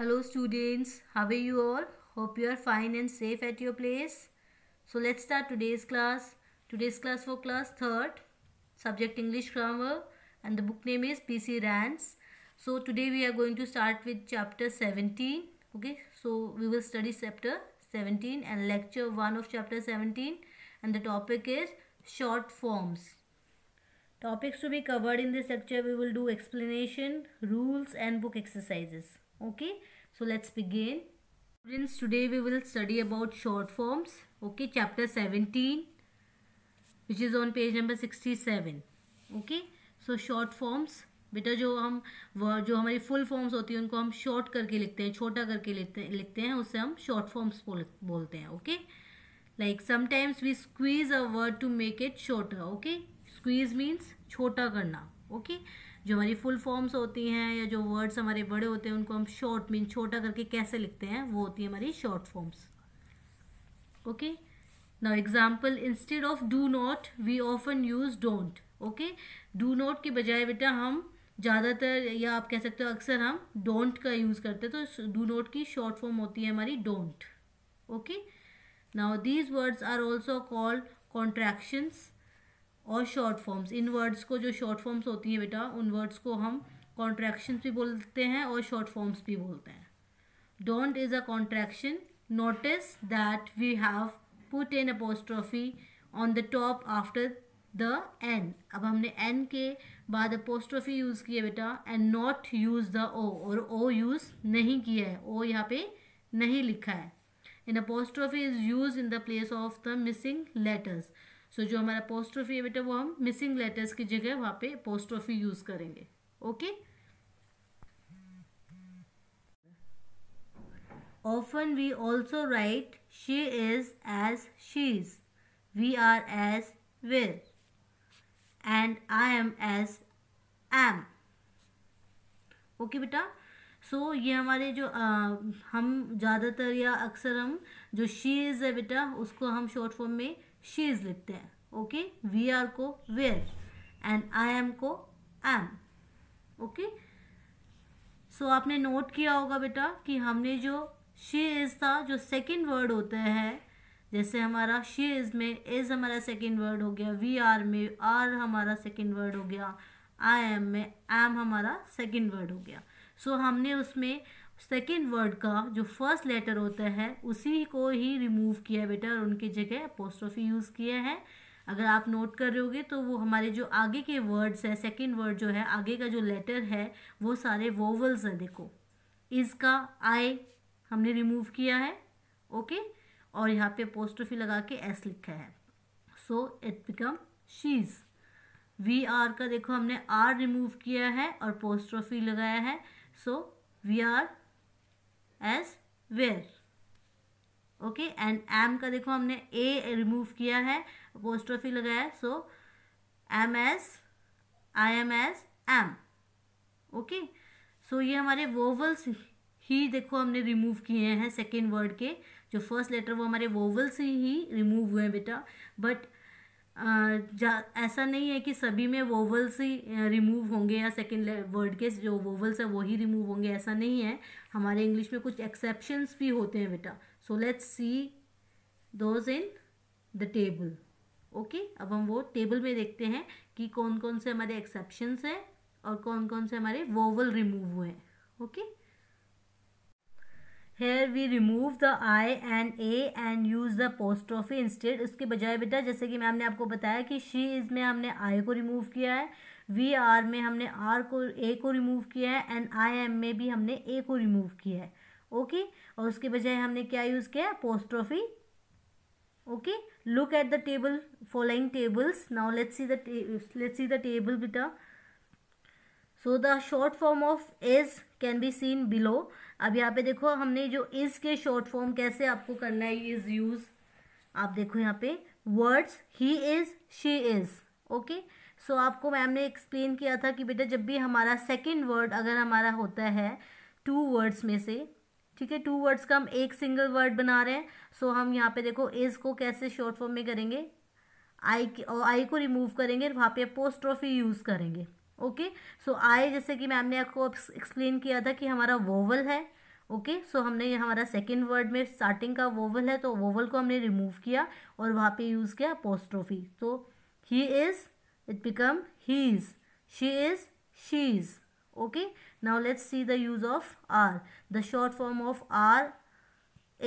hello students how are you all hope you are fine and safe at your place so let's start today's class today's class for class 3rd subject english grammar and the book name is pc rans so today we are going to start with chapter 17 okay so we will study chapter 17 and lecture 1 of chapter 17 and the topic is short forms topics to be covered in this lecture we will do explanation rules and book exercises okay so let's begin students today we will study about short forms okay chapter 17 which is on page number 67 okay so short forms बेटा जो हम जो हमारी full forms होती हैं उनको हम short करके लिखते हैं छोटा करके लिखते लिखते हैं उसे हम शॉर्ट फॉर्म्स बोलते हैं okay like sometimes we squeeze a word to make it shorter okay squeeze means छोटा करना ओके okay? जो हमारी फुल फॉर्म्स होती हैं या जो वर्ड्स हमारे बड़े होते हैं उनको हम शॉर्ट मीन छोटा करके कैसे लिखते हैं वो होती है हमारी short forms okay now example instead of do not we often use don't okay do not के बजाय बेटा हम ज़्यादातर या आप कह सकते हो अक्सर हम डोंट का यूज़ करते हैं तो डू नॉट की शॉर्ट फॉर्म होती है हमारी don't okay now these words are also called contractions और शॉर्ट फॉर्म्स इन वर्ड्स को जो शॉर्ट फॉर्म्स होती हैं बेटा उन वर्ड्स को हम कॉन्ट्रैक्शन भी बोलते हैं और शॉर्ट फॉर्म्स भी बोलते हैं don't is a contraction notice that we have put an apostrophe on the top after the N अब हमने एन के बाद अपोस्ट्रॉफी यूज़ की है बेटा and not use the O और ओ यूज़ नहीं किया है ओ यहाँ पे नहीं लिखा है an apostrophe is used in the place of the missing letters so so, जो हमारा पोस्ट्रोफी है बेटा वो हम मिसिंग लेटर्स की जगह वहाँ पे पोस्ट्रोफी यूज़ करेंगे okay often we also write she is as she is we are as where and I am as am okay बेटा सो so, ये हमारे जो आ, हम ज़्यादातर या अक्सर हम जो शी इज़ है बेटा उसको हम शॉर्ट फॉर्म में शीज लिखते हैं ओके वी आर को वेयर एंड आई एम को एम ओके सो आपने नोट किया होगा बेटा कि हमने जो शी इज़ था जो सेकेंड वर्ड होते हैं जैसे हमारा शी इज़ में इज़ हमारा सेकेंड वर्ड हो गया वी आर में आर हमारा सेकेंड वर्ड हो गया आई एम में एम हमारा सेकेंड वर्ड हो गया सो so, हमने उसमें सेकेंड वर्ड का जो फर्स्ट लेटर होता है उसी को ही रिमूव किया है बेटा और उनकी जगह अपोस्ट्रोफी यूज़ किया है अगर आप नोट कर रहे होगे तो वो हमारे जो आगे के वर्ड्स है सेकेंड वर्ड जो है आगे का जो लेटर है वो सारे वोवल्स हैं देखो इसका आई हमने रिमूव किया है ओके और यहाँ पे अपोस्ट्रोफी लगा के एस लिखा है so it become she's we are का देखो हमने आर रिमूव किया है और पोस्ट्रोफी लगाया है so we are as where okay and am का देखो हमने ए रिमूव किया है अपोस्ट्रोफी लगाया so am S I am S am okay so ये हमारे वोवल्स ही देखो हमने रिमूव किए हैं सेकेंड वर्ड के जो फर्स्ट लेटर वो हमारे वोवल्स ही रिमूव हुए हैं बेटा बट ऐसा नहीं है कि सभी में वोवल्स ही रिमूव होंगे या सेकेंड वर्ड के जो वोवल्स है वही रिमूव होंगे ऐसा नहीं है हमारे इंग्लिश में कुछ एक्सेप्शंस भी होते हैं बेटा so let's see those in the table okay अब हम वो टेबल में देखते हैं कि कौन कौन से हमारे एक्सेप्शंस हैं और कौन कौन से हमारे वोवल रिमूव हुए हैं okay okay? Here we remove the I and A and use the apostrophe instead उसके बजाय बेटा जैसे कि मैम ने आपको बताया कि शी इज़ में हमने आई को रिमूव किया है वी आर में हमने आर को ए को रिमूव किया है एंड आई एम में भी हमने ए को रिमूव किया है ओके okay? और उसके बजाय हमने क्या यूज़ किया है apostrophe okay look at the table following tables now let's see the let's see the table बेटा so the short form of is can be seen below अब यहाँ पे देखो हमने जो इज के शॉर्ट फॉर्म कैसे आपको करना है इज यूज आप देखो यहाँ पे words he is she is okay so आपको मैम ने एक्सप्लेन किया था कि बेटा जब भी हमारा सेकेंड वर्ड अगर हमारा होता है टू वर्ड्स में से ठीक है टू वर्ड्स का हम एक सिंगल वर्ड बना रहे हैं सो so, हम यहाँ पे देखो इज को कैसे शॉर्ट फॉर्म में करेंगे आई आई को रिमूव करेंगे वहाँ पे ट्रॉफी यूज़ करेंगे ओके सो आई जैसे कि मैम ने आपको एक्सप्लेन किया था कि हमारा वोवल है ओके okay, सो so हमने हमारा सेकेंड वर्ड में स्टार्टिंग का वोवल है तो वोवल को हमने रिमूव किया और वहाँ पे यूज़ किया पोस्ट्रोफी तो he is it become he is she is she is okay now let's see the use of are the short form of are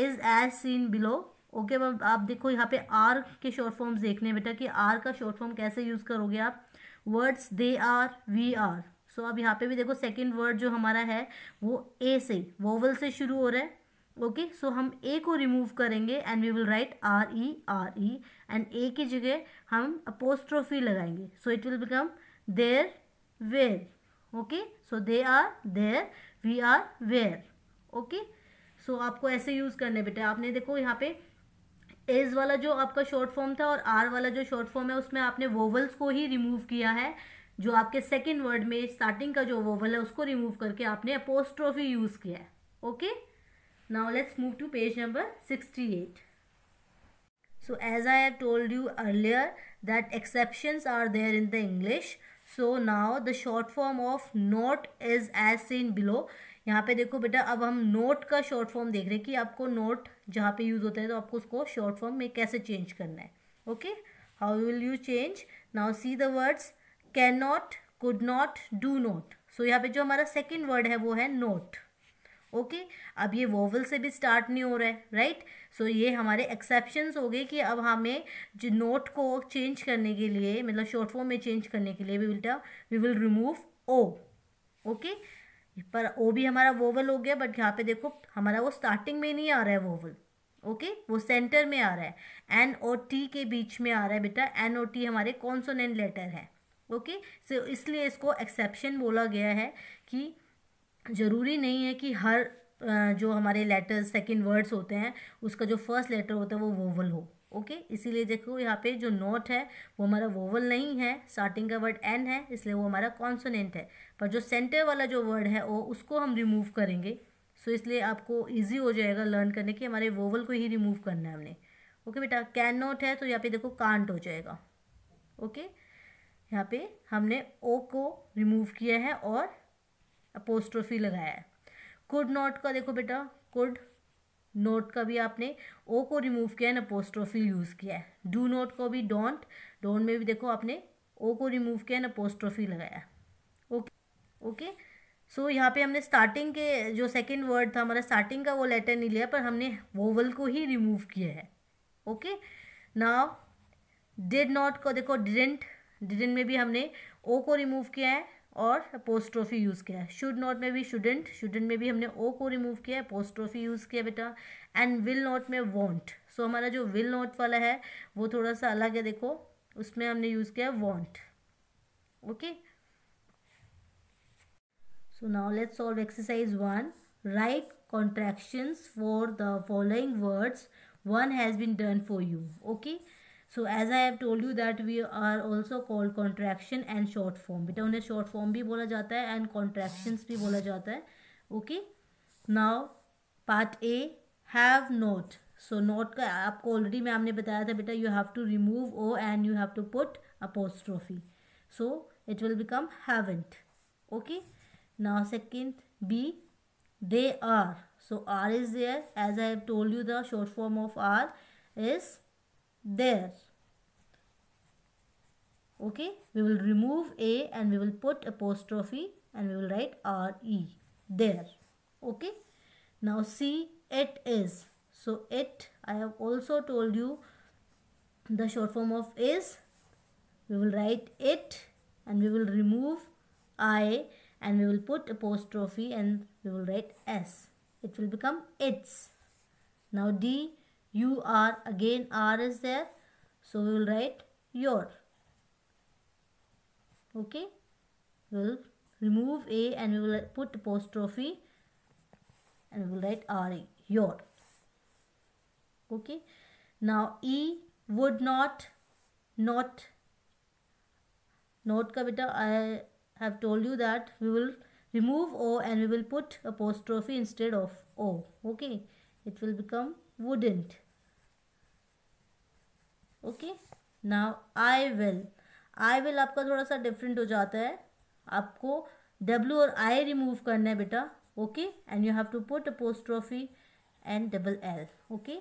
is as seen below okay अब आप देखो यहाँ पे आर के short forms देखने बेटा कि are का शॉर्ट फॉर्म कैसे यूज़ करोगे आप words they are we are so अब यहाँ पे भी देखो सेकेंड वर्ड जो हमारा है वो ए से वोवल से शुरू हो रहा है ओके okay, सो so हम ए को रिमूव करेंगे and we will write R E R E and A की जगह हम अपोस्ट्रोफी लगाएंगे so it will become there where okay so they are there we are where okay so आपको ऐसे use करने बेटा आपने देखो यहाँ पे एज वाला जो आपका शॉर्ट फॉर्म था और आर वाला जो शॉर्ट फॉर्म है उसमें आपने वोवल्स को ही रिमूव किया है जो आपके सेकेंड वर्ड में स्टार्टिंग का जो वोवल है उसको रिमूव करके आपने अपोस्ट्रॉफी यूज़ किया है okay now let's move to page number sixty eight so as I have told you earlier that exceptions are there in the english so now the short form of not is as seen यहाँ पे देखो बेटा अब हम note का short form देख रहे हैं कि आपको नोट जहाँ पे यूज़ होता है तो आपको उसको शॉर्ट फॉर्म में कैसे चेंज करना है okay how will you change now see the words can not could not do not so यहाँ पे जो हमारा सेकेंड वर्ड है वो है नोट ओके okay? अब ये वोवल से भी स्टार्ट नहीं हो रहा है राइट right? सो so, ये हमारे एक्सेप्शन हो गए कि अब हमें जो नोट को चेंज करने के लिए मतलब शॉर्ट फॉर्म में चेंज करने के लिए we will we will remove O okay पर ओ भी हमारा वोवल हो गया बट यहाँ पे देखो हमारा वो स्टार्टिंग में नहीं आ रहा है वोवल ओके वो सेंटर में आ रहा है एन ओ टी के बीच में आ रहा है बेटा एन ओ टी हमारे कॉन्सोनेंट लेटर है ओके सो so, इसलिए इसको एक्सेप्शन बोला गया है कि ज़रूरी नहीं है कि हर जो हमारे लेटर्स सेकंड वर्ड्स होते हैं उसका जो फर्स्ट लेटर होता है वो वोवल हो ओके इसीलिए देखो यहाँ पे जो नोट है वो हमारा वोवल नहीं है स्टार्टिंग का वर्ड एन है इसलिए वो हमारा कॉन्सोनेंट है पर जो सेंटर वाला जो वर्ड है वो उसको हम रिमूव करेंगे सो इसलिए आपको ईजी हो जाएगा लर्न करने की हमारे वोवल को ही रिमूव करना है हमने ओके बेटा कैन नोट है तो यहाँ पे देखो कांट हो जाएगा ओके यहाँ पे हमने ओ को रिमूव किया है और अपोस्ट्रोफी लगाया है कुड नॉट का देखो बेटा कुड नोट का भी आपने ओ को रिमूव किया है पोस्ट्रोफी यूज़ किया है डू नोट को भी डोंट डोंट में भी देखो आपने ओ को रिमूव किया है पोस्ट्रोफी लगाया ओके ओके सो यहाँ पे हमने स्टार्टिंग के जो सेकंड वर्ड था हमारा स्टार्टिंग का वो लेटर नहीं लिया पर हमने वोवल को ही रिमूव किया है ओके नाव डिड नॉट को देखो डिडेंट डिडेंट में भी हमने ओ को रिमूव किया है और अपोस्ट्रोफी यूज़ किया है शुड नॉट में भी शुडेंट शुडेंट में भी हमने ओ को रिमूव किया है अपोस्ट्रोफी यूज़ किया बेटा एंड विल नॉट में वॉन्ट सो हमारा जो विल नॉट वाला है वो थोड़ा सा अलग है देखो उसमें हमने यूज़ किया है won't okay so now let's solve exercise one write contractions for the following words one has been done for you okay so as I have told you that we are also called contraction and short form बेटा उन्हें short form भी बोला जाता है and contractions भी बोला जाता है okay now part A have not so not का आपको ऑलरेडी मैम ने बताया था बेटा you have to remove O and you have to put a apostrophe so it will become haven't okay now second B they are so are is there as I have told you the short form of are is there okay we will remove a and we will put apostrophe and we will write re there okay now see it is so it i have also told you the short form of is we will write it and we will remove i and we will put apostrophe and we will write s it will become its now d you are again r is there so we will write your okay we'll remove a and we will put apostrophe and we will write re your okay now e would not not note ka beta i have told you that we will remove o and we will put apostrophe instead of o okay it will become wouldn't okay ना I will I will आपका थोड़ा सा different हो जाता है आपको W और I remove करना है बेटा okay and you have to put apostrophe and double L okay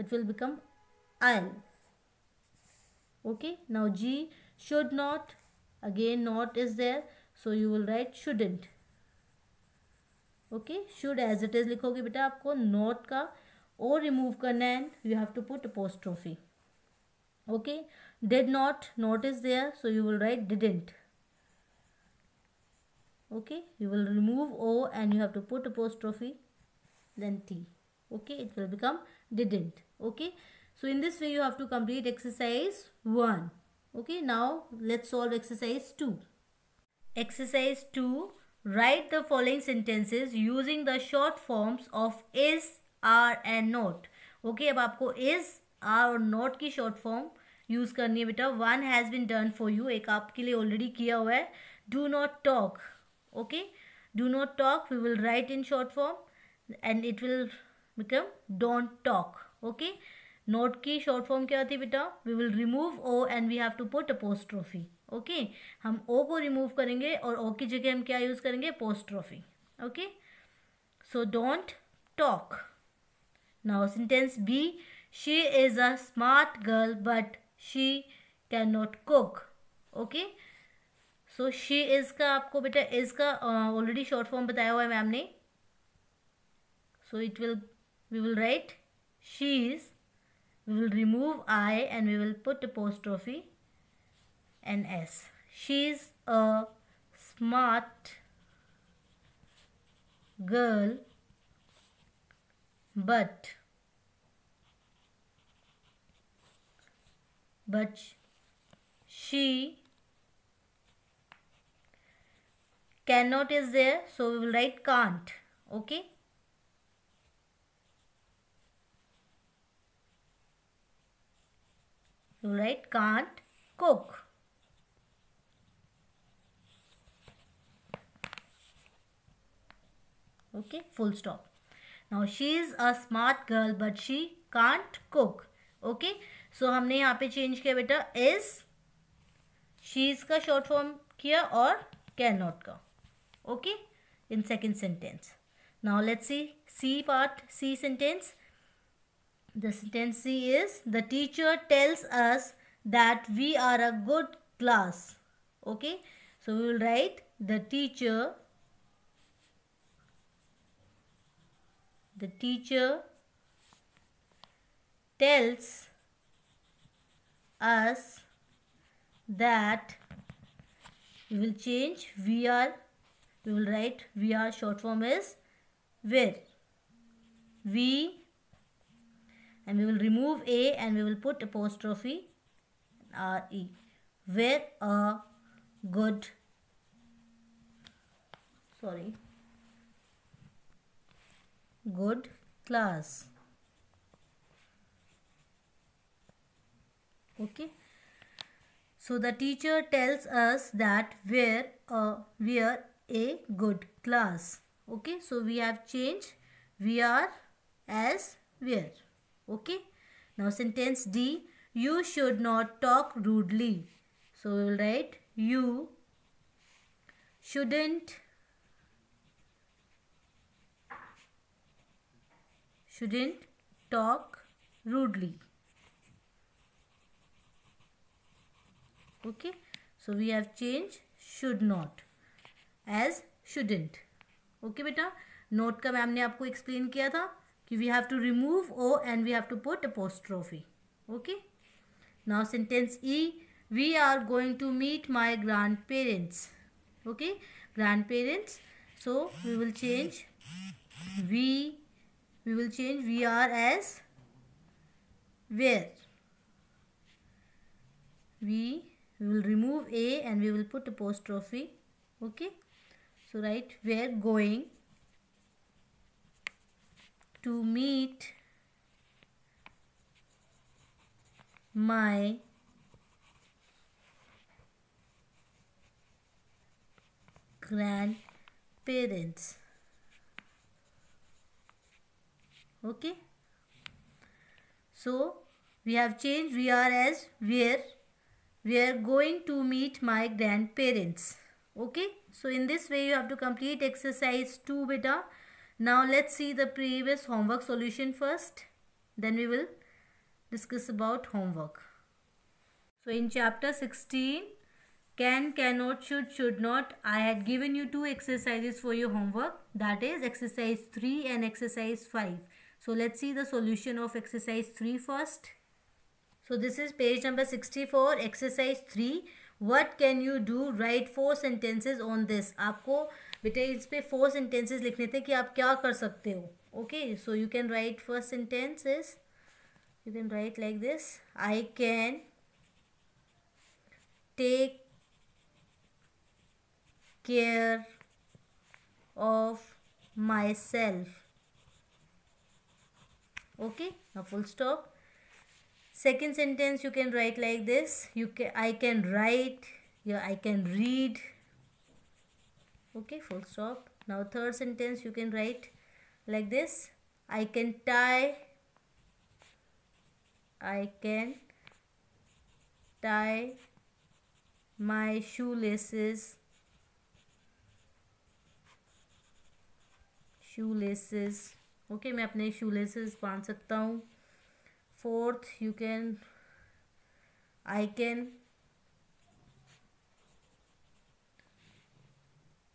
it will become I okay now G should not again not is there so you will write shouldn't okay should as it is लिखोगे बेटा आपको not का or remove karna and you have to put apostrophe okay did not notice there so you will write didn't okay you will remove o and you have to put apostrophe then t okay it will become didn't okay so in this way you have to complete exercise 1 okay now let's solve exercise 2 exercise 2 write the following sentences using the short forms of is are and not okay अब आपको is are और not की short form use करनी है बेटा one has been done for you एक आपके लिए ऑलरेडी किया हुआ है do not talk okay do not talk we will write in short form and it will become don't talk okay not की शॉर्ट फॉर्म क्या होती है बेटा we will remove O and we have to put a apostrophe okay हम O को remove करेंगे और ओ की जगह हम क्या यूज़ करेंगे apostrophe okay so don't talk Now sentence B. She is a smart girl but she cannot cook. Okay. so she is. का आपको बेटा इज़ का uh, already short form बताया हुआ है मैम ने So it will. We will write. She we will remove I and we will put apostrophe and S. She is a smart girl but but she cannot is there so we will write can't okay you write can't cook okay full stop now she is a smart girl but she can't cook okay so हमने यहाँ पे change किया बेटा is she is का short form किया और can not का okay in second sentence now let's see C part C sentence the sentence C is the teacher tells us that we are a good class okay so we will write the teacher the teacher tells us that we will change VR we will write VR short form is where V and we will remove A and we will put apostrophe RE where a good sorry good class okay so the teacher tells us that we're a, uh, we're a good class okay so we have changed we are as we're okay now sentence d you should not talk rudely so we'll write you shouldn't shouldn't talk rudely okay so we have changed should not as shouldn't okay beta note का ma'am ने आपको explain किया था कि we have to remove o and we have to put apostrophe okay now sentence e we are going to meet my grandparents okay grandparents so we will change we we will change VR as where we will remove a and we will put apostrophe okay so right where going to meet my grandparents okay so we have changed we are as where we are going to meet my grandparents okay so in this way you have to complete exercise 2 beta now let's see the previous homework solution first then we will discuss about homework so in chapter 16 can cannot should should not i had given you two exercises for your homework that is exercise 3 and exercise 5 so let's see the solution of exercise 3 first. So this is page number 64, exercise 3. What can you do? Write 4 sentences on this. Aapko, bete, is 4 sentences likhne te ki aap kya kar sakte ho. Okay, so you can write first sentences. You can write like this. I can take care of myself okay now full stop second sentence you can write like this you can i can write yeah i can read okay full stop now third sentence you can write like this i can tie i can tie my shoelaces shoelaces okay okay, मैं अपने shoe laces बांध सकता हूँ fourth you can I can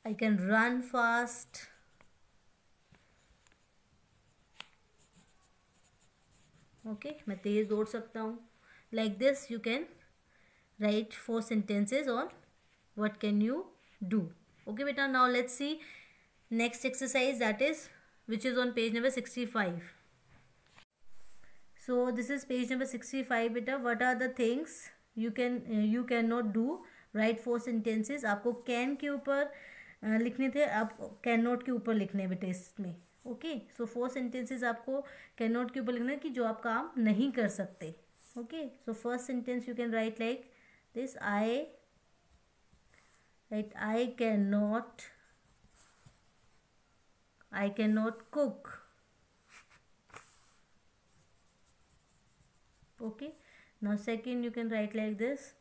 I can run fast okay मैं तेज़ दौड़ सकता हूँ like this you can write four sentences on what can you do okay बेटा now let's see next exercise that is which is on page number 65 so this is page number 65 beta what are the things you can uh, you cannot do write four sentences आपको can के ऊपर लिखने थे आप can not के ऊपर लिखने बेटे इसमें ओके सो फोर सेंटेंसेस आपको कैन नॉट के ऊपर लिखना है कि जो आप काम नहीं कर सकते okay so first sentence you can write like this I write I can not I cannot cook. Okay. Now second you can write like this.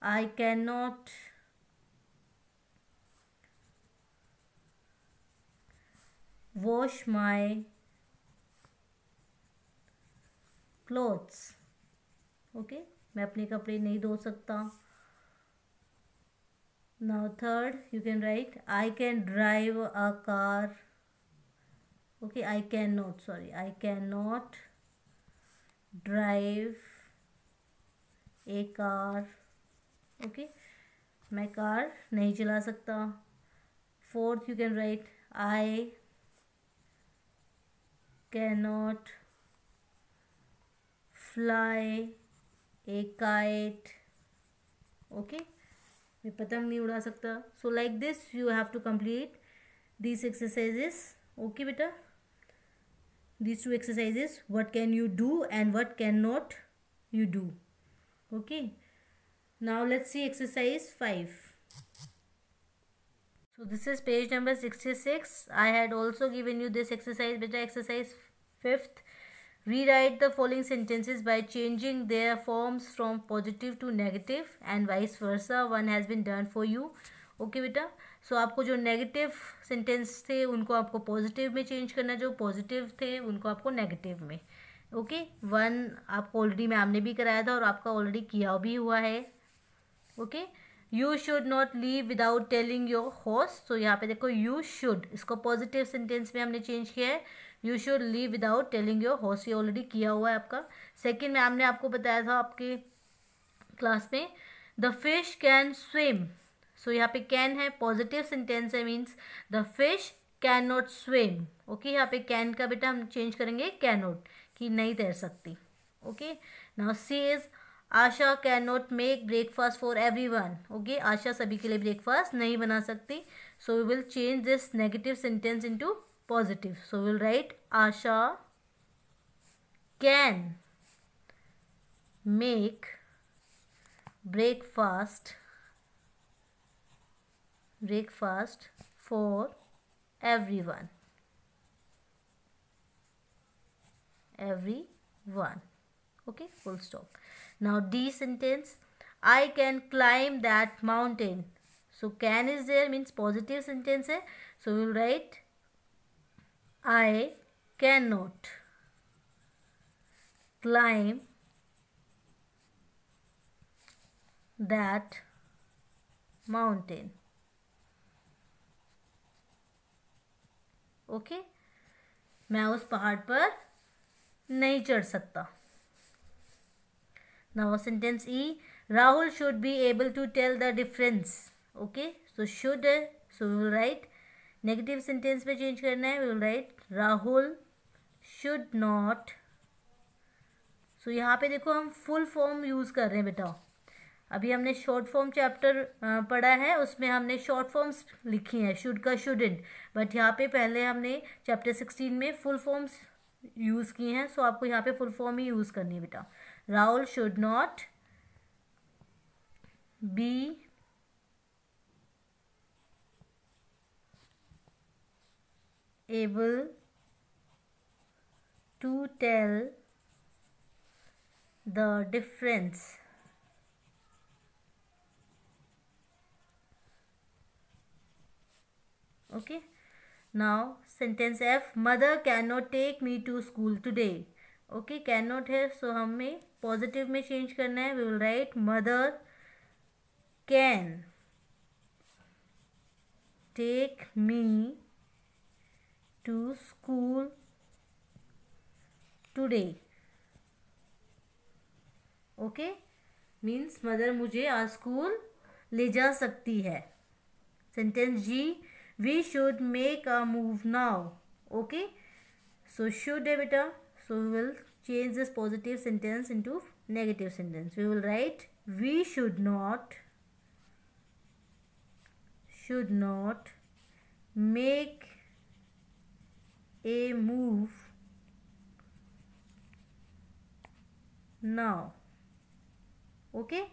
I cannot wash my clothes. Okay. मैं अपने कपड़े नहीं धो सकता now third you can write I can drive a car okay i cannot sorry i cannot drive a car okay मैं कार नहीं चला सकता fourth you can write I not fly a kite okay मैं पतंग नहीं उड़ा सकता so like this you have to complete this exercises okay बेटा these two exercises what can you do and what cannot you do okay now let's see exercise 5 so this is page number 66 i had also given you this exercise beta exercise 5th rewrite the following sentences by changing their forms from positive to negative and vice versa one has been done for you okay beta सो so, आपको जो negative sentence थे उनको आपको positive में change करना जो positive थे उनको आपको नेगेटिव में ओके okay? वन आपको ऑलरेडी मैम ने भी कराया था और आपका ऑलरेडी किया भी हुआ है okay you should not leave without telling your host तो यहाँ पे देखो यू शुड इसको पॉजिटिव सेंटेंस में हमने चेंज किया है you should leave without telling your host ये ऑलरेडी किया हुआ है आपका सेकेंड मैम ने आपको बताया था आपके क्लास में the fish can swim so यहाँ पे कैन है पॉजिटिव सेंटेंस है means the fish can not swim okay यहाँ पे कैन का बेटा हम चेंज करेंगे कैन नॉट कि नहीं तैर सकती okay now C is Asha can not make breakfast for everyone okay Asha सभी के लिए ब्रेकफास्ट नहीं बना सकती so we will change this negative sentence into positive so will write Asha can make breakfast breakfast for everyone everyone okay full stop now d sentence i can climb that mountain so can is there means positive sentence hai. so we will write i cannot climb that mountain okay मैं उस पहाड़ पर नहीं चढ़ सकता now sentence E Rahul should be able to tell the difference okay so should so will write negative sentence में change करना है will write Rahul should not so यहाँ पे देखो हम फुल फॉर्म यूज़ कर रहे हैं बेटा अभी हमने शॉर्ट फॉर्म चैप्टर पढ़ा है उसमें हमने शॉर्ट फॉर्म्स लिखी हैं शुड का शुडेंट बट यहाँ पे पहले हमने चैप्टर सिक्सटीन में फुल फॉर्म्स यूज़ की हैं सो आपको यहाँ पे फुल फॉर्म ही यूज़ करनी है बेटा Rahul should not be able to tell the difference okay now sentence f mother cannot take me to school today okay cannot है so हमें positive में change करना है we will write mother can take me to school today okay means mother मुझे आज school ले जा सकती है sentence G we should make a move now okay so should है बेटा so we will change this positive sentence into negative sentence we will write we should not should not make a move now okay okay?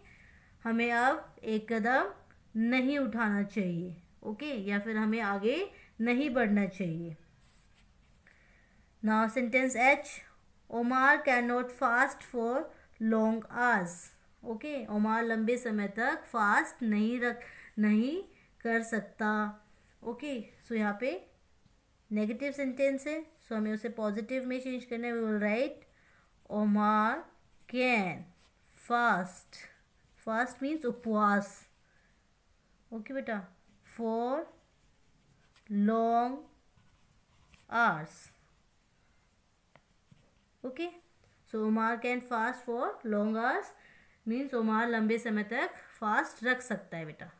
हमें अब एक कदम नहीं उठाना चाहिए okay या फिर हमें आगे नहीं बढ़ना चाहिए now sentence H Omar can not fast for long hours okay Omar लंबे समय तक फास्ट नहीं रख नहीं कर सकता ओके सो यहाँ पे नेगेटिव सेंटेंस है सो हमें उसे पॉजिटिव में चेंज करना है we will write Omar can fast fast means उपवास ओके बेटा for long hours okay so Omar can fast for long hours means Omar लंबे समय तक fast रख सकता है बेटा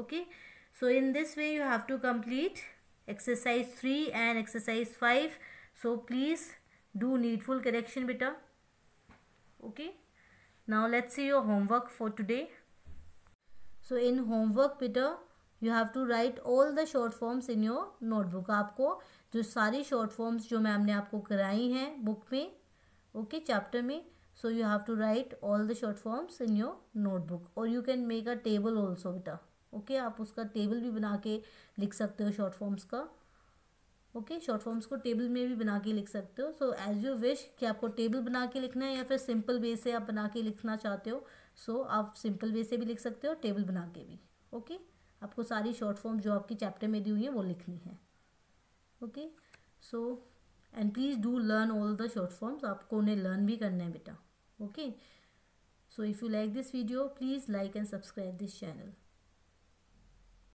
okay so in this way you have to complete exercise 3 and exercise 5 so please do needful correction beta okay now let's see your homework for today so in homework beta you have to write all the short forms in your notebook आपको जो सारी short forms जो ma'am ने आपको कराई हैं book में okay chapter में so you have to write all the short forms in your notebook और you can make a table also बेटा ओके आप उसका टेबल भी बना के लिख सकते हो शॉर्ट फॉर्म्स का ओके शॉर्ट फॉर्म्स को टेबल में भी बना के लिख सकते हो सो एज यू विश कि आपको टेबल बना के लिखना है या फिर सिंपल वे से आप बना के लिखना चाहते हो सो so, आप सिंपल वे से भी लिख सकते हो टेबल बना के भी ओके okay? आपको सारी शॉर्ट फॉर्म जो आपकी चैप्टर में दी हुई है वो लिखनी है okay so and please do learn all the short forms आपको उन्हें लर्न भी करना है बेटा okay so if you like this video please like and subscribe this channel